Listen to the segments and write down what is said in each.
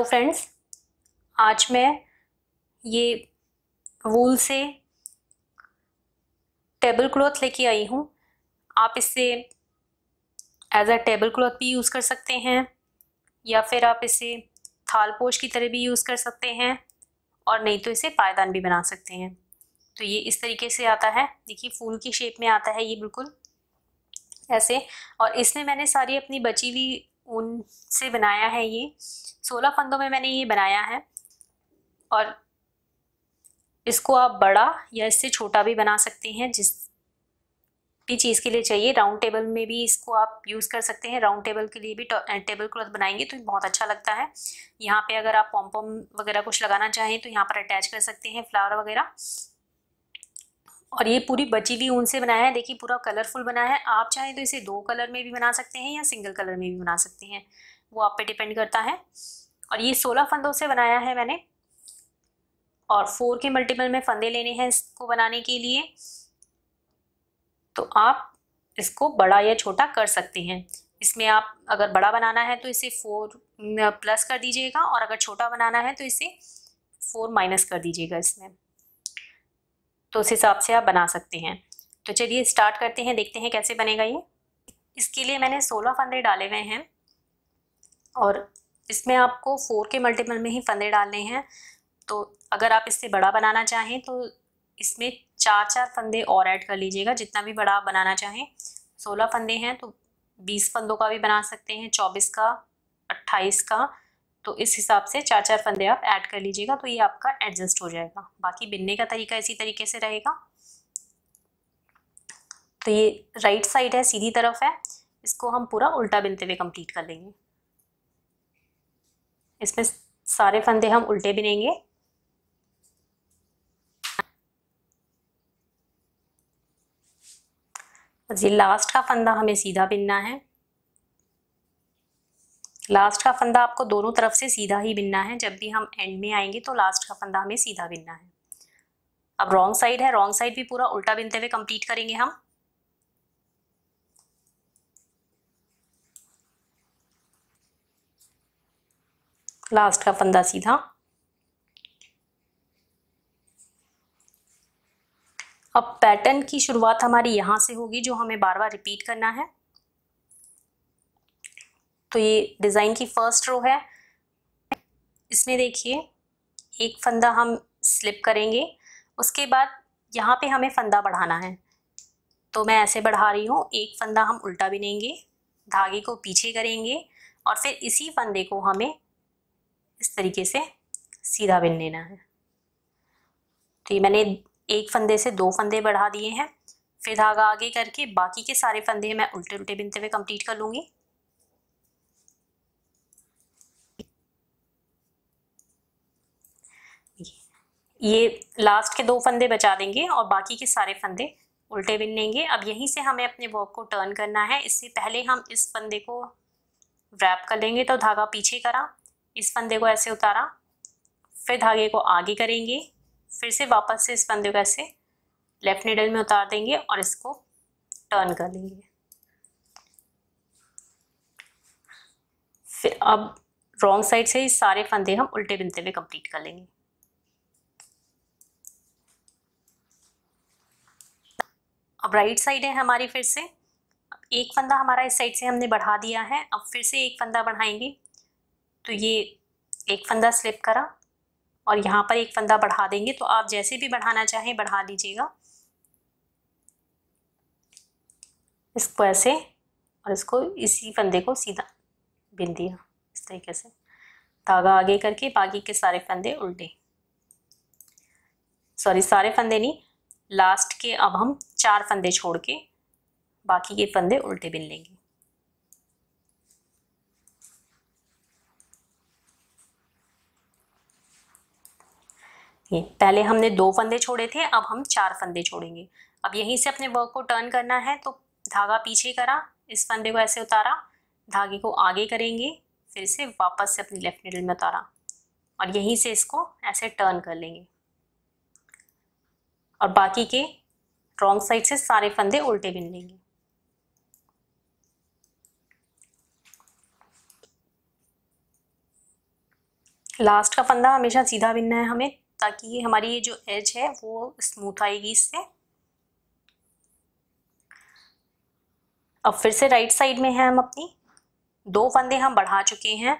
hello तो friends आज मैं ये वूल से टेबल क्लॉथ लेके आई हूँ आप इसे एज अ टेबल क्लॉथ भी यूज़ कर सकते हैं या फिर आप इसे थाल पोश की तरह भी यूज़ कर सकते हैं और नहीं तो इसे पायदान भी बना सकते हैं तो ये इस तरीके से आता है देखिए फूल की शेप में आता है ये बिल्कुल ऐसे और इसमें मैंने सारी अपनी बची हुई ऊन से बनाया है ये सोलह फंदों में मैंने ये बनाया है और इसको आप बड़ा या इससे छोटा भी बना सकते हैं जिस भी चीज़ के लिए चाहिए राउंड टेबल में भी इसको आप यूज़ कर सकते हैं राउंड टेबल के लिए भी टेबल क्लॉथ बनाएंगे तो बहुत अच्छा लगता है यहाँ पे अगर आप पॉम्पॉम वगैरह कुछ लगाना चाहें तो यहाँ पर अटैच कर सकते हैं फ्लावर वगैरह और ये पूरी बची हुई ऊन से बनाया है देखिए पूरा कलरफुल बना है आप चाहें तो इसे दो कलर में भी बना सकते हैं या सिंगल कलर में भी बना सकते हैं वो आप पे डिपेंड करता है और ये सोलह फंदों से बनाया है मैंने और फोर के मल्टीपल में फंदे लेने हैं इसको बनाने के लिए तो आप इसको बड़ा या छोटा कर सकते हैं इसमें आप अगर बड़ा बनाना है तो इसे फोर प्लस कर दीजिएगा और अगर छोटा बनाना है तो इसे फोर माइनस कर दीजिएगा इसमें तो उस हिसाब से आप बना सकते हैं तो चलिए स्टार्ट करते हैं देखते हैं कैसे बनेगा ये इसके लिए मैंने सोलह फंदे डाले हुए हैं और इसमें आपको फोर के मल्टीपल में ही फंदे डालने हैं तो अगर आप इससे बड़ा बनाना चाहें तो इसमें चार चार फंदे और ऐड कर लीजिएगा जितना भी बड़ा आप बनाना चाहें सोलह फंदे हैं तो बीस फंदों का भी बना सकते हैं चौबीस का अट्ठाईस का तो इस हिसाब से चार चार फंदे आप ऐड कर लीजिएगा तो ये आपका एडजस्ट हो जाएगा बाकी बिनने का तरीका इसी तरीके से रहेगा तो ये राइट साइड है सीधी तरफ है इसको हम पूरा उल्टा बिनते हुए कंप्लीट कर लेंगे इसमें सारे फंदे हम उल्टे बिनेंगे जी लास्ट का फंदा हमें सीधा बिनना है लास्ट का फंदा आपको दोनों तरफ से सीधा ही बिनना है जब भी हम एंड में आएंगे तो लास्ट का फंदा हमें सीधा बिनना है अब रॉन्ग साइड है रॉन्ग साइड भी पूरा उल्टा बिनते हुए कंप्लीट करेंगे हम लास्ट का फंदा सीधा अब पैटर्न की शुरुआत हमारी यहां से होगी जो हमें बार बार रिपीट करना है तो ये डिज़ाइन की फर्स्ट रो है इसमें देखिए एक फंदा हम स्लिप करेंगे उसके बाद यहाँ पे हमें फंदा बढ़ाना है तो मैं ऐसे बढ़ा रही हूँ एक फंदा हम उल्टा भी लेंगे धागे को पीछे करेंगे और फिर इसी फंदे को हमें इस तरीके से सीधा बिन लेना है तो ये मैंने एक फंदे से दो फंदे बढ़ा दिए हैं फिर धागा आगे करके बाकी के सारे फंदे मैं उल्टे उल्टे बिनते हुए कंप्लीट कर लूँगी ये लास्ट के दो फंदे बचा देंगे और बाकी के सारे फंदे उल्टे बिन लेंगे अब यहीं से हमें अपने वर्क को टर्न करना है इससे पहले हम इस फंदे को रैप कर लेंगे तो धागा पीछे करा इस फंदे को ऐसे उतारा फिर धागे को आगे करेंगे फिर से वापस से इस फंदे को ऐसे लेफ्ट निडल में उतार देंगे और इसको टर्न कर लेंगे फिर अब रॉन्ग साइड से ही सारे फंदे हम उल्टे बिनते हुए कंप्लीट कर लेंगे अब राइट साइड है हमारी फिर से एक फंदा हमारा इस साइड से हमने बढ़ा दिया है अब फिर से एक फंदा बढ़ाएंगे तो ये एक फंदा स्लिप करा और यहाँ पर एक फंदा बढ़ा देंगे तो आप जैसे भी बढ़ाना चाहें बढ़ा दीजिएगा इसको ऐसे और इसको इसी फंदे को सीधा बिन दिया इस तरीके से धागा आगे करके बाकी के सारे फंदे उल्टे सॉरी सारे फंदे नहीं लास्ट के अब हम चार फंदे छोड़ के बाकी के फंदे उल्टे बिन लेंगे ये पहले हमने दो फंदे छोड़े थे अब हम चार फंदे छोड़ेंगे अब यहीं से अपने वर्क को टर्न करना है तो धागा पीछे करा इस फंदे को ऐसे उतारा धागे को आगे करेंगे फिर से वापस से अपनी लेफ्ट निडल में उतारा और यहीं से इसको ऐसे टर्न कर लेंगे और बाकी के रॉन्ग साइड से सारे फंदे उल्टे बिन लेंगे लास्ट का फंदा हमेशा सीधा बिनना है हमें ताकि ये हमारी ये जो एज है वो स्मूथ आएगी इससे अब फिर से राइट साइड में हैं हम अपनी दो फंदे हम बढ़ा चुके हैं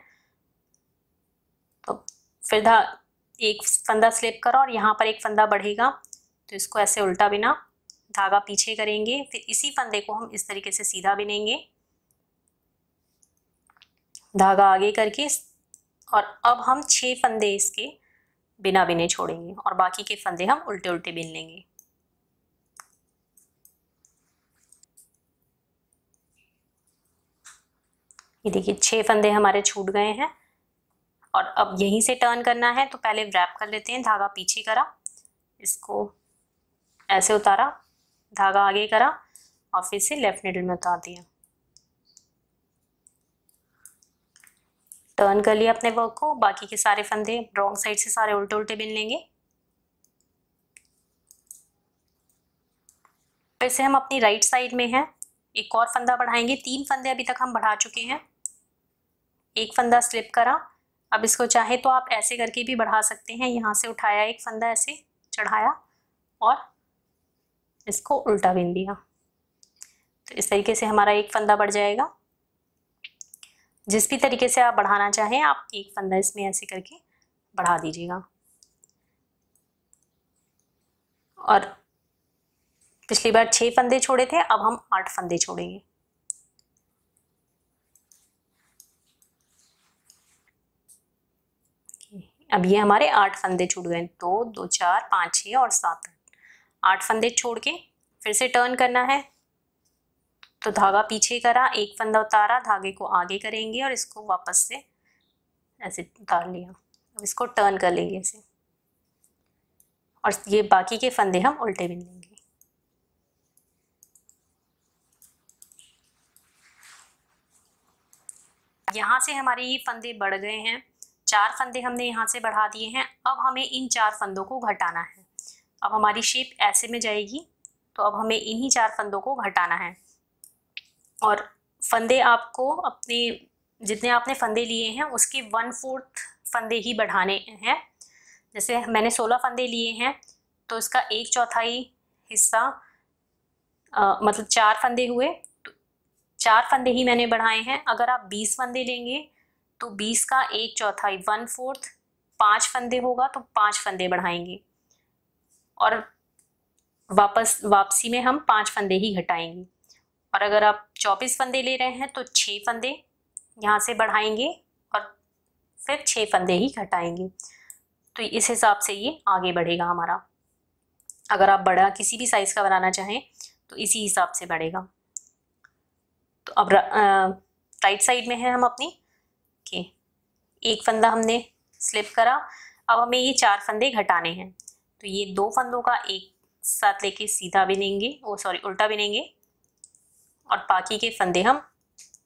तो फिर धा एक फंदा स्लिप करो और यहाँ पर एक फंदा बढ़ेगा तो इसको ऐसे उल्टा बिना धागा पीछे करेंगे फिर इसी फंदे को हम इस तरीके से सीधा बिनेंगे धागा आगे करके और अब हम छह फंदे इसके बिना बिने छोड़ेंगे और बाकी के फंदे हम उल्टे उल्टे बिन लेंगे ये देखिए छह फंदे हमारे छूट गए हैं और अब यहीं से टर्न करना है तो पहले रैप कर लेते हैं धागा पीछे करा इसको ऐसे उतारा धागा आगे करा और फिर से लेफ़्ट निडल में उतार दिया टर्न कर लिया अपने वर्क को बाकी के सारे फंदे रॉन्ग साइड से सारे उल्टे उल्टे बिन लेंगे फिर से हम अपनी राइट साइड में हैं एक और फंदा बढ़ाएंगे तीन फंदे अभी तक हम बढ़ा चुके हैं एक फंदा स्लिप करा अब इसको चाहे तो आप ऐसे करके भी बढ़ा सकते हैं यहाँ से उठाया एक फंदा ऐसे चढ़ाया और इसको उल्टा बीन दिया तो इस तरीके से हमारा एक फंदा बढ़ जाएगा जिस भी तरीके से आप बढ़ाना चाहें आप एक फंदा इसमें ऐसे करके बढ़ा दीजिएगा और पिछली बार छः फंदे छोड़े थे अब हम आठ फंदे छोड़ेंगे अब ये हमारे आठ फंदे छूट गए दो दो चार पाँच छः और सात आठ आठ फंदे छोड़ के फिर से टर्न करना है तो धागा पीछे करा एक फंदा उतारा धागे को आगे करेंगे और इसको वापस से ऐसे उतार लिया अब इसको टर्न कर लेंगे ऐसे और ये बाकी के फंदे हम उल्टे बिन लेंगे यहाँ से हमारे ये फंदे बढ़ गए हैं चार फंदे हमने यहाँ से बढ़ा दिए हैं अब हमें इन चार फंदों को घटाना है अब हमारी शेप ऐसे में जाएगी तो अब हमें इन्हीं चार फंदों को घटाना है और फंदे आपको अपने जितने आपने फंदे लिए हैं उसके वन फोर्थ फंदे ही बढ़ाने हैं जैसे मैंने सोलह फंदे लिए हैं तो इसका एक चौथाई हिस्सा आ, मतलब चार फंदे हुए तो चार फंदे ही मैंने बढ़ाए हैं अगर आप बीस फंदे लेंगे तो बीस का एक चौथाई वन फोर्थ पाँच फंदे होगा तो पाँच फंदे बढ़ाएंगे और वापस वापसी में हम पाँच फंदे ही घटाएंगे और अगर आप चौबीस फंदे ले रहे हैं तो छः फंदे यहाँ से बढ़ाएंगे और फिर छः फंदे ही घटाएंगे तो इस हिसाब से ये आगे बढ़ेगा हमारा अगर आप बड़ा किसी भी साइज़ का बनाना चाहें तो इसी हिसाब से बढ़ेगा तो अब राइट साइड में है हम अपनी के एक फंदा हमने स्लिप करा अब हमें ये चार फंदे घटाने हैं तो ये दो फंदों का एक साथ लेके सीधा बिनेंगे ओ सॉरी उल्टा बिनेंगे और बाकी के फंदे हम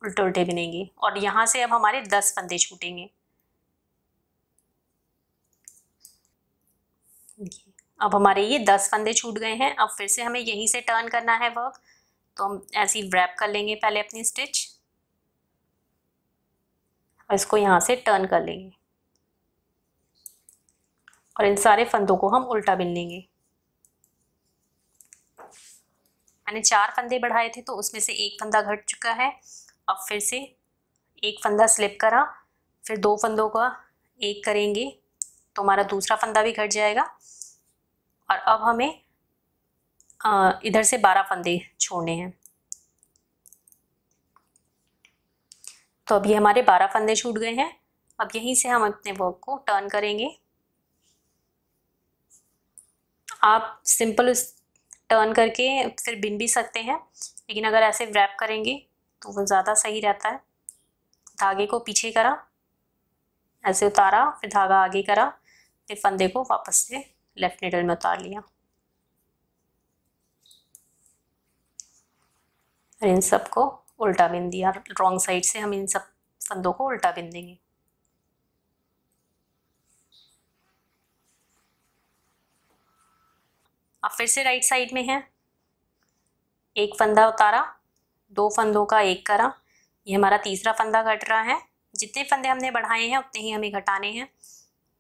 उल्टे उल्टे बिनेंगे और यहाँ से अब हमारे दस फंदे छूटेंगे अब हमारे ये दस फंदे छूट गए हैं अब फिर से हमें यहीं से टर्न करना है वर्क तो हम ऐसे ही रैप कर लेंगे पहले अपनी स्टिच और इसको यहाँ से टर्न कर लेंगे और इन सारे फंदों को हम उल्टा बिन लेंगे मैंने चार फंदे बढ़ाए थे तो उसमें से एक फंदा घट चुका है अब फिर से एक फंदा स्लिप करा फिर दो फंदों का एक करेंगे तो हमारा दूसरा फंदा भी घट जाएगा और अब हमें आ, इधर से बारह फंदे छोड़ने हैं तो अब ये हमारे बारह फंदे छूट गए हैं अब यहीं से हम अपने वर्क को टर्न करेंगे आप सिंपल उस टर्न करके फिर बिन भी सकते हैं लेकिन अगर ऐसे रैप करेंगे तो वो ज़्यादा सही रहता है धागे को पीछे करा ऐसे उतारा फिर धागा आगे करा फिर फंदे को वापस से लेफ़्ट नीडल में उतार लिया और इन सबको उल्टा बिन दिया रॉन्ग साइड से हम इन सब फंदों को उल्टा बिन देंगे अब फिर से राइट साइड में है एक फंदा उतारा दो फंदों का एक करा ये हमारा तीसरा फंदा घट रहा है जितने फंदे हमने बढ़ाए हैं उतने ही हमें घटाने हैं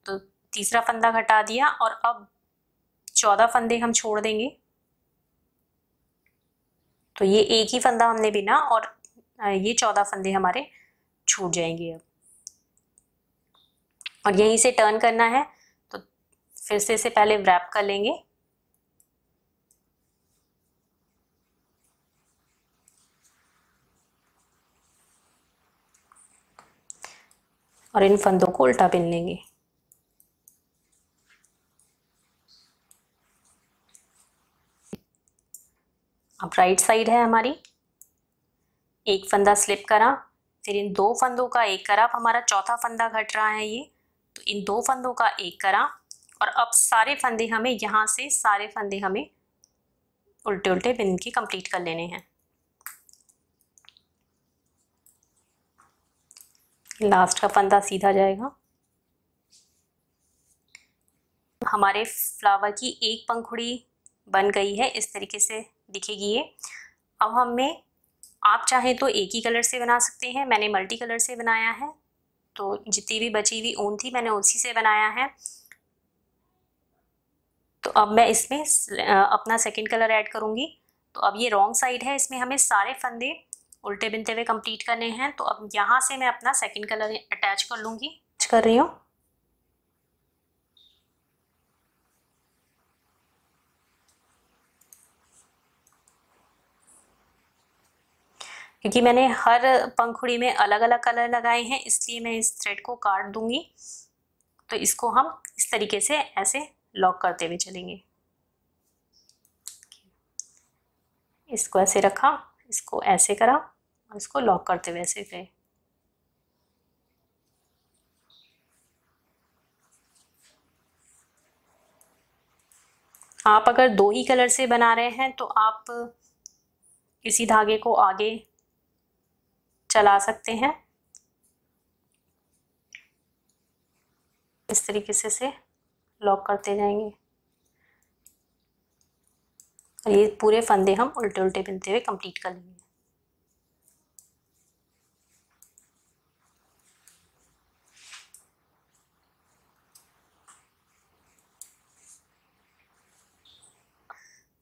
तो तीसरा फंदा घटा दिया और अब चौदह फंदे हम छोड़ देंगे तो ये एक ही फंदा हमने बिना और ये चौदह फंदे हमारे छूट जाएंगे अब और यहीं से टर्न करना है तो फिर से इसे पहले व्रैप कर लेंगे और इन फंदों को उल्टा बिन लेंगे अब राइट साइड है हमारी एक फंदा स्लिप करा फिर इन दो फंदों का एक करा अब हमारा चौथा फंदा घट रहा है ये तो इन दो फंदों का एक करा और अब सारे फंदे हमें यहाँ से सारे फंदे हमें उल्टे उल्टे बिन के कंप्लीट कर लेने हैं लास्ट का फंदा सीधा जाएगा हमारे फ्लावर की एक पंखुड़ी बन गई है इस तरीके से दिखेगी ये अब हमें आप चाहें तो एक ही कलर से बना सकते हैं मैंने मल्टी कलर से बनाया है तो जितनी भी बची हुई ऊन थी मैंने उसी से बनाया है तो अब मैं इसमें अपना सेकंड कलर ऐड करूंगी तो अब ये रॉन्ग साइड है इसमें हमें सारे फंदे उल्टे बिनते हुए कंप्लीट करने हैं तो अब यहाँ से मैं अपना सेकंड कलर अटैच कर लूँगी अटैच कर रही हूँ क्योंकि मैंने हर पंखुड़ी में अलग अलग कलर लगाए हैं इसलिए मैं इस थ्रेड को काट दूंगी तो इसको हम इस तरीके से ऐसे लॉक करते हुए चलेंगे इसको ऐसे रखा इसको ऐसे करा और इसको लॉक करते वैसे ऐसे आप अगर दो ही कलर से बना रहे हैं तो आप किसी धागे को आगे चला सकते हैं इस तरीके से से लॉक करते जाएंगे और ये पूरे फंदे हम उल्टे उल्टे बिनते हुए कंप्लीट कर लेंगे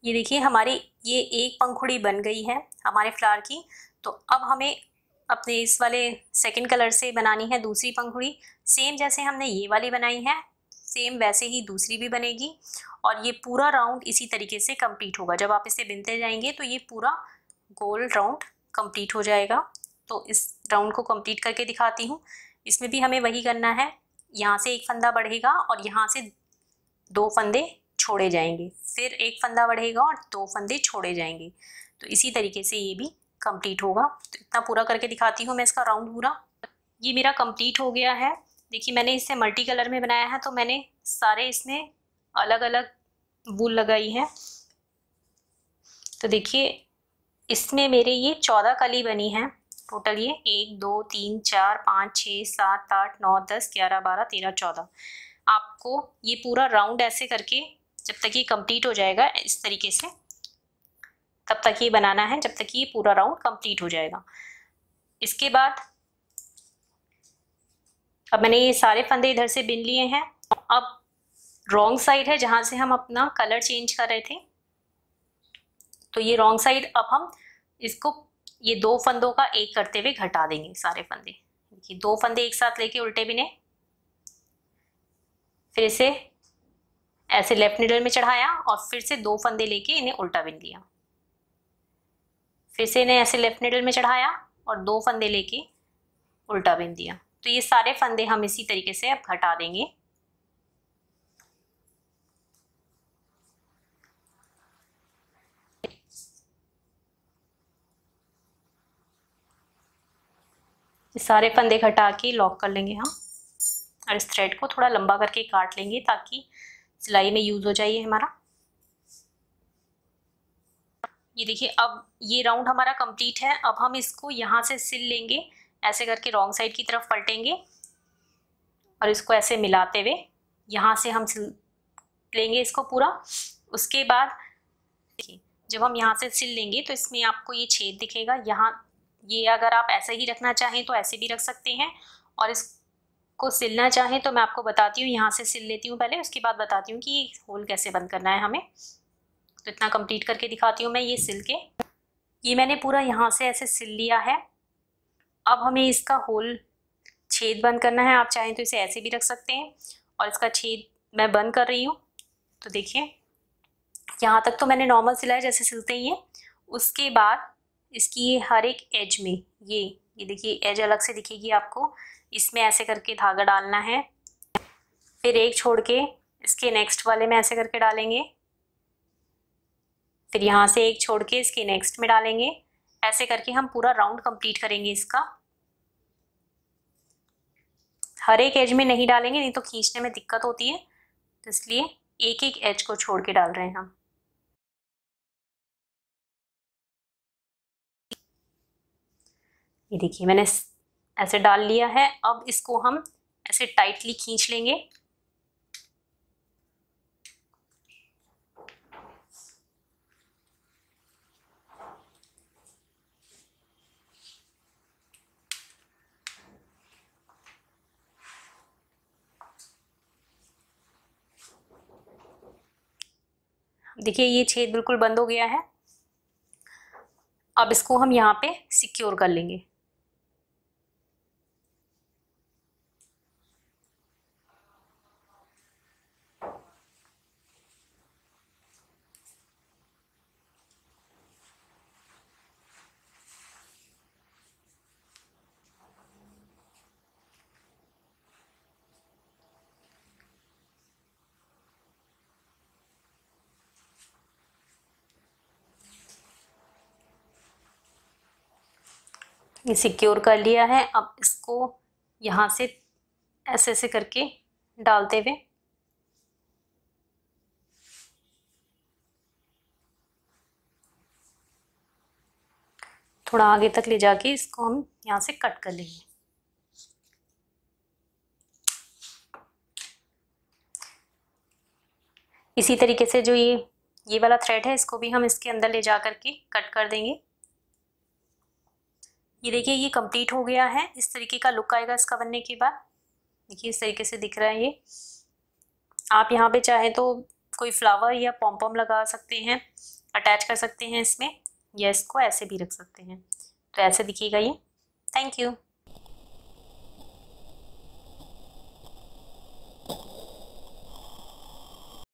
ये देखिए हमारी ये एक पंखुड़ी बन गई है हमारे फ्लावर की तो अब हमें अपने इस वाले सेकंड कलर से बनानी है दूसरी पंखुड़ी सेम जैसे हमने ये वाली बनाई है सेम वैसे ही दूसरी भी बनेगी और ये पूरा राउंड इसी तरीके से कंप्लीट होगा जब आप इसे बिनते जाएंगे तो ये पूरा गोल राउंड कंप्लीट हो जाएगा तो इस राउंड को कंप्लीट करके दिखाती हूँ इसमें भी हमें वही करना है यहाँ से एक फंदा बढ़ेगा और यहाँ से दो फंदे छोड़े जाएंगे फिर एक फंदा बढ़ेगा और दो फंदे छोड़े जाएंगे तो इसी तरीके से ये भी कंप्लीट होगा तो इतना पूरा करके दिखाती हूँ मैं इसका राउंड पूरा ये मेरा कंप्लीट हो गया है देखिए मैंने इसे मल्टी कलर में बनाया है तो मैंने सारे इसमें अलग अलग वूल लगाई है तो देखिए इसमें मेरे ये चौदह कली बनी है टोटल ये एक दो तीन चार पाँच छः सात आठ नौ दस ग्यारह बारह तेरह चौदह आपको ये पूरा राउंड ऐसे करके जब तक ये कंप्लीट हो जाएगा इस तरीके से तब तक ये बनाना है जब तक ये पूरा राउंड कंप्लीट हो जाएगा इसके बाद अब मैंने ये सारे फंदे इधर से बिन लिए हैं अब रॉन्ग साइड है जहां से हम अपना कलर चेंज कर रहे थे तो ये रॉन्ग साइड अब हम इसको ये दो फंदों का एक करते हुए घटा देंगे सारे फंदे देखिए दो फंदे एक साथ लेके उल्टे बिने फिर इसे ऐसे लेफ्ट निडल में चढ़ाया और फिर से दो फंदे लेके इन्हें उल्टा बिन दिया फिर से इन्हें ऐसे लेफ्ट निडल में चढ़ाया और दो फंदे लेके उल्टा बिन दिया तो ये सारे फंदे हम इसी तरीके से अब हटा देंगे ये सारे फंदे घटा के लॉक कर लेंगे हम और इस थ्रेड को थोड़ा लंबा करके काट लेंगे ताकि सिलाई में यूज़ हो जाइए हमारा ये देखिए अब ये राउंड हमारा कंप्लीट है अब हम इसको यहाँ से सिल लेंगे ऐसे करके रॉन्ग साइड की तरफ पलटेंगे और इसको ऐसे मिलाते हुए यहाँ से हम सिल लेंगे इसको पूरा उसके बाद देखिए जब हम यहाँ से सिल लेंगे तो इसमें आपको ये छेद दिखेगा यहाँ ये अगर आप ऐसे ही रखना चाहें तो ऐसे भी रख सकते हैं और इस को सिलना चाहें तो मैं आपको बताती हूँ यहाँ से सिल लेती हूँ पहले उसके बाद बताती हूँ कि होल कैसे बंद करना है हमें तो इतना कंप्लीट करके दिखाती हूँ मैं ये सिल के ये मैंने पूरा यहाँ से ऐसे सिल लिया है अब हमें इसका होल छेद बंद करना है आप चाहें तो इसे ऐसे भी रख सकते हैं और इसका छेद मैं बंद कर रही हूँ तो देखिए यहाँ तक तो मैंने नॉर्मल सिलाया जैसे सिलते ही है उसके बाद इसकी हर एक एज में ये ये देखिए एज अलग से दिखेगी आपको इसमें ऐसे करके धागा डालना है फिर एक छोड़ के इसके नेक्स्ट वाले में ऐसे करके डालेंगे फिर यहाँ से एक छोड़ के इसके नेक्स्ट में डालेंगे ऐसे करके हम पूरा राउंड कंप्लीट करेंगे इसका हर एक एज में नहीं डालेंगे नहीं तो खींचने में दिक्कत होती है तो इसलिए एक एक एज को छोड़ के डाल रहे हैं हम ये देखिए मैंने ऐसे डाल लिया है अब इसको हम ऐसे टाइटली खींच लेंगे देखिए ये छेद बिल्कुल बंद हो गया है अब इसको हम यहाँ पे सिक्योर कर लेंगे सिक्योर कर लिया है अब इसको यहाँ से ऐसे ऐसे करके डालते हुए थोड़ा आगे तक ले जाके इसको हम यहाँ से कट कर लेंगे इसी तरीके से जो ये ये वाला थ्रेड है इसको भी हम इसके अंदर ले जा करके कट कर देंगे ये देखिए ये कंप्लीट हो गया है इस तरीके का लुक आएगा इसका बनने के बाद देखिए इस तरीके से दिख रहा है ये आप यहाँ पे चाहे तो कोई फ्लावर या पॉम्पॉम लगा सकते हैं अटैच कर सकते हैं इसमें या इसको ऐसे भी रख सकते हैं तो ऐसे दिखेगा ये थैंक यू